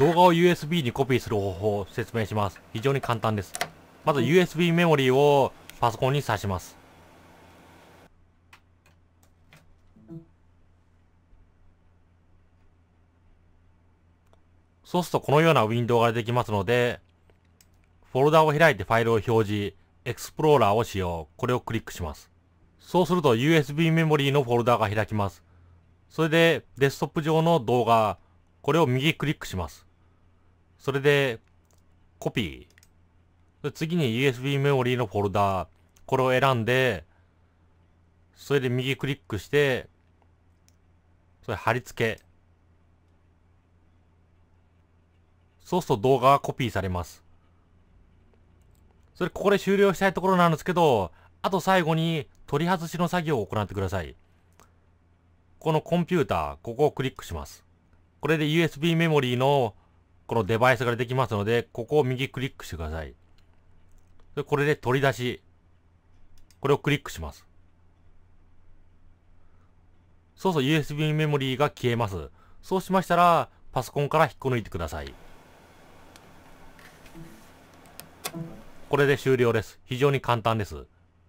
動画を USB にコピーする方法を説明します。非常に簡単です。まず USB メモリーをパソコンに挿します。そうするとこのようなウィンドウが出てきますので、フォルダを開いてファイルを表示、エクスプローラーを使用、これをクリックします。そうすると USB メモリーのフォルダが開きます。それでデスクトップ上の動画、これを右クリックします。それで、コピー。次に USB メモリーのフォルダー。これを選んで、それで右クリックして、それ貼り付け。そうすると動画がコピーされます。それここで終了したいところなんですけど、あと最後に取り外しの作業を行ってください。このコンピューター、ここをクリックします。これで USB メモリーのこのデバイスが出てきますので、ここを右クリックしてください。でこれで取り出し。これをクリックします。そうそう、USB メモリーが消えます。そうしましたら、パソコンから引っこ抜いてください。これで終了です。非常に簡単です。